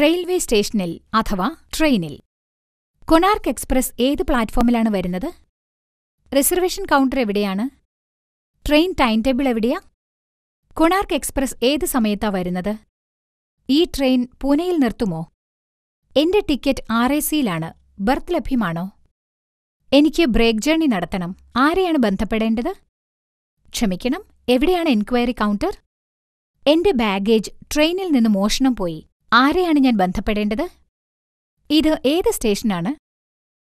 railway സ്റ്റേഷനിൽ അഥവാ ട്രെയിനിൽ കൊണാർക്ക് എക്സ്പ്രസ് ഏത് പ്ലാറ്റ്ഫോമിലാണ് വരുന്നത് റിസർവേഷൻ കൗണ്ടർ എവിടെയാണ് ട്രെയിൻ ടൈം ടേബിൾ എവിടെയാ കൊണാർക്ക് എക്സ്പ്രസ് ഏത് സമയത്താ വരുന്നത് ഈ ട്രെയിൻ പൂനെയിൽ നിർത്തുമോ എന്റെ ടിക്കറ്റ് ആർ എ സിയിലാണ് ബർത്ത് ലഭ്യമാണോ എനിക്ക് ബ്രേക്ക് ജേണി നടത്തണം ആരെയാണ് ബന്ധപ്പെടേണ്ടത് ക്ഷമിക്കണം എവിടെയാണ് എൻക്വയറി കൗണ്ടർ എന്റെ ബാഗേജ് ട്രെയിനിൽ നിന്ന് മോഷണം പോയി ആരെയാണ് ഞാൻ ബന്ധപ്പെടേണ്ടത് ഇത് ഏത് സ്റ്റേഷനാണ്